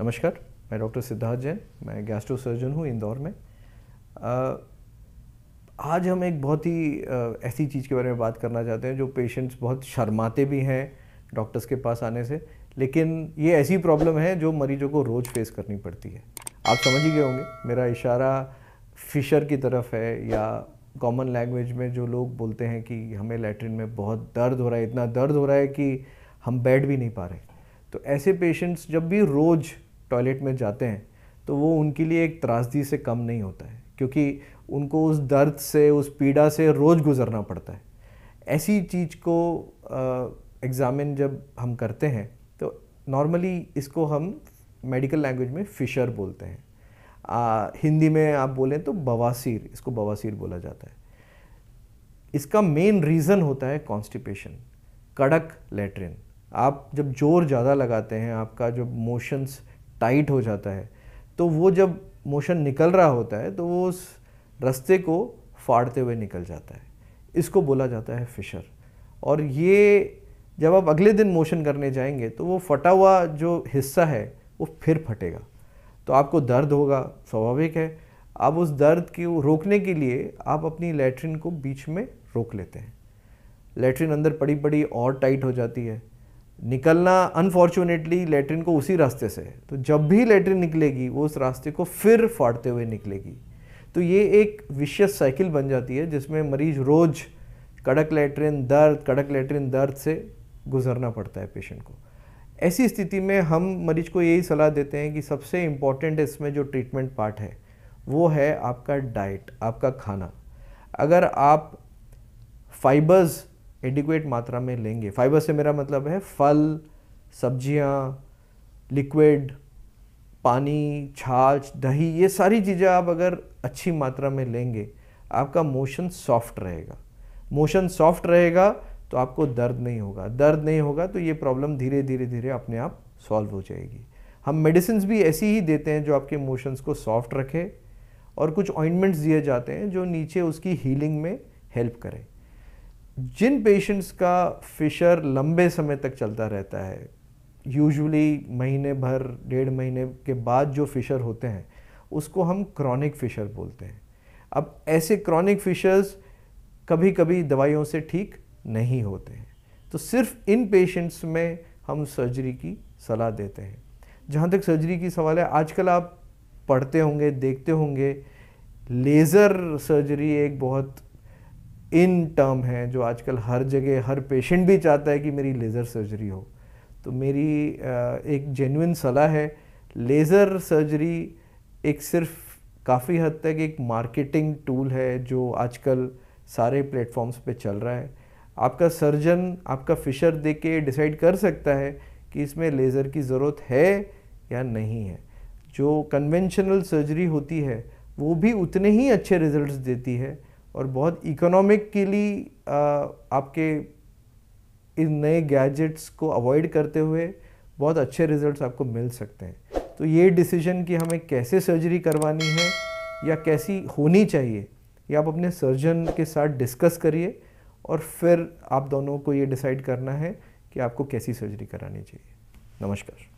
नमस्कार मैं डॉक्टर सिद्धार्थ जैन मैं गैस्ट्रो सर्जन हूँ इंदौर में आज हम एक बहुत ही ऐसी चीज़ के बारे में बात करना चाहते हैं जो पेशेंट्स बहुत शर्माते भी हैं डॉक्टर्स के पास आने से लेकिन ये ऐसी प्रॉब्लम है जो मरीजों को रोज़ फेस करनी पड़ती है आप समझ ही गए होंगे मेरा इशारा फिशर की तरफ है या कॉमन लैंग्वेज में जो लोग बोलते हैं कि हमें लेटरिन में बहुत दर्द हो रहा है इतना दर्द हो रहा है कि हम बैठ भी नहीं पा रहे तो ऐसे पेशेंट्स जब भी रोज़ टॉयलेट में जाते हैं तो वो उनके लिए एक त्रासदी से कम नहीं होता है क्योंकि उनको उस दर्द से उस पीड़ा से रोज़ गुज़रना पड़ता है ऐसी चीज़ को एग्ज़ामिन जब हम करते हैं तो नॉर्मली इसको हम मेडिकल लैंग्वेज में फ़िशर बोलते हैं आ, हिंदी में आप बोलें तो बवासीर इसको बवासीर बोला जाता है इसका मेन रीज़न होता है कॉन्स्टिपेशन कड़क लेटरिन आप जब जोर ज़्यादा लगाते हैं आपका जो मोशंस टाइट हो जाता है तो वो जब मोशन निकल रहा होता है तो वो उस रस्ते को फाड़ते हुए निकल जाता है इसको बोला जाता है फिशर और ये जब आप अगले दिन मोशन करने जाएंगे तो वो फटा हुआ जो हिस्सा है वो फिर फटेगा तो आपको दर्द होगा स्वाभाविक है आप उस दर्द को रोकने के लिए आप अपनी लेटरिन को बीच में रोक लेते हैं लेटरिन अंदर पड़ी पड़ी और टाइट हो जाती है निकलना अनफॉर्चुनेटली लेटरिन को उसी रास्ते से तो जब भी लेटरिन निकलेगी वो उस रास्ते को फिर फाड़ते हुए निकलेगी तो ये एक विशेष साइकिल बन जाती है जिसमें मरीज रोज़ कड़क लेटरिन दर्द कड़क लेटरिन दर्द से गुजरना पड़ता है पेशेंट को ऐसी स्थिति में हम मरीज को यही सलाह देते हैं कि सबसे इम्पॉर्टेंट इसमें जो ट्रीटमेंट पार्ट है वो है आपका डाइट आपका खाना अगर आप फाइबर्स एडिक्वेट मात्रा में लेंगे फाइबर से मेरा मतलब है फल सब्जियाँ लिक्विड पानी छाछ दही ये सारी चीज़ें आप अगर अच्छी मात्रा में लेंगे आपका मोशन सॉफ्ट रहेगा मोशन सॉफ्ट रहेगा तो आपको दर्द नहीं होगा दर्द नहीं होगा तो ये प्रॉब्लम धीरे धीरे धीरे अपने आप सॉल्व हो जाएगी हम मेडिसिन भी ऐसी ही देते हैं जो आपके मोशंस को सॉफ्ट रखे और कुछ ऑइंटमेंट्स दिए जाते हैं जो नीचे उसकी हीलिंग में हेल्प करें जिन पेशेंट्स का फिशर लंबे समय तक चलता रहता है यूजुअली महीने भर डेढ़ महीने के बाद जो फिशर होते हैं उसको हम क्रॉनिक फिशर बोलते हैं अब ऐसे क्रॉनिक फिशर्स कभी कभी दवाइयों से ठीक नहीं होते हैं तो सिर्फ इन पेशेंट्स में हम सर्जरी की सलाह देते हैं जहाँ तक सर्जरी की सवाल है आजकल आप पढ़ते होंगे देखते होंगे लेज़र सर्जरी एक बहुत इन टर्म है जो आजकल हर जगह हर पेशेंट भी चाहता है कि मेरी लेज़र सर्जरी हो तो मेरी एक जेन्यून सलाह है लेज़र सर्जरी एक सिर्फ काफ़ी हद तक एक मार्केटिंग टूल है जो आजकल सारे प्लेटफॉर्म्स पे चल रहा है आपका सर्जन आपका फिशर देख के डिसाइड कर सकता है कि इसमें लेज़र की ज़रूरत है या नहीं है जो कन्वेंशनल सर्जरी होती है वो भी उतने ही अच्छे रिजल्ट्स देती है और बहुत इकोनॉमिकली आपके इन नए गैजेट्स को अवॉइड करते हुए बहुत अच्छे रिजल्ट्स आपको मिल सकते हैं तो ये डिसीजन कि हमें कैसे सर्जरी करवानी है या कैसी होनी चाहिए ये आप अपने सर्जन के साथ डिस्कस करिए और फिर आप दोनों को ये डिसाइड करना है कि आपको कैसी सर्जरी करानी चाहिए नमस्कार